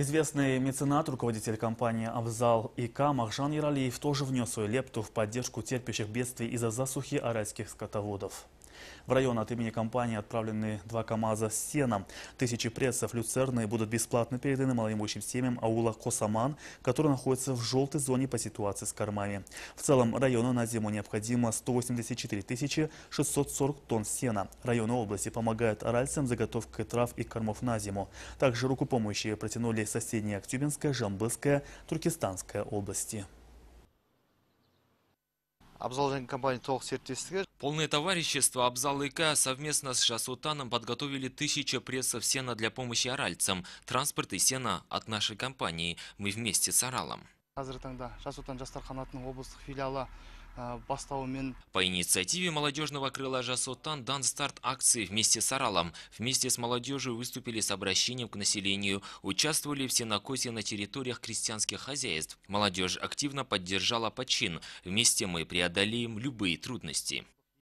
Известный меценат, руководитель компании «Авзал ИК» Махжан Яралиев тоже внес свою лепту в поддержку терпящих бедствий из-за засухи аральских скотоводов. В район от имени компании отправлены два КАМАЗа с сеном. Тысячи прессов люцерны будут бесплатно переданы малоимущим семьям аула Косаман, который находится в желтой зоне по ситуации с кормами. В целом району на зиму необходимо 184 640 тонн сена. Районы области помогают аральцам заготовкой трав и кормов на зиму. Также руку помощи протянули соседней Актюбинская, Жамбылская, Туркестанская области. Полное товарищество Абзал и совместно с Шасутаном подготовили тысячи прессов сена для помощи аральцам. Транспорт и сена от нашей компании. Мы вместе с Аралом. А, По инициативе молодежного крыла «Жасотан» дан старт акции «Вместе с Аралом». Вместе с молодежью выступили с обращением к населению, участвовали в сенокосе на территориях крестьянских хозяйств. Молодежь активно поддержала почин. Вместе мы преодолеем любые трудности.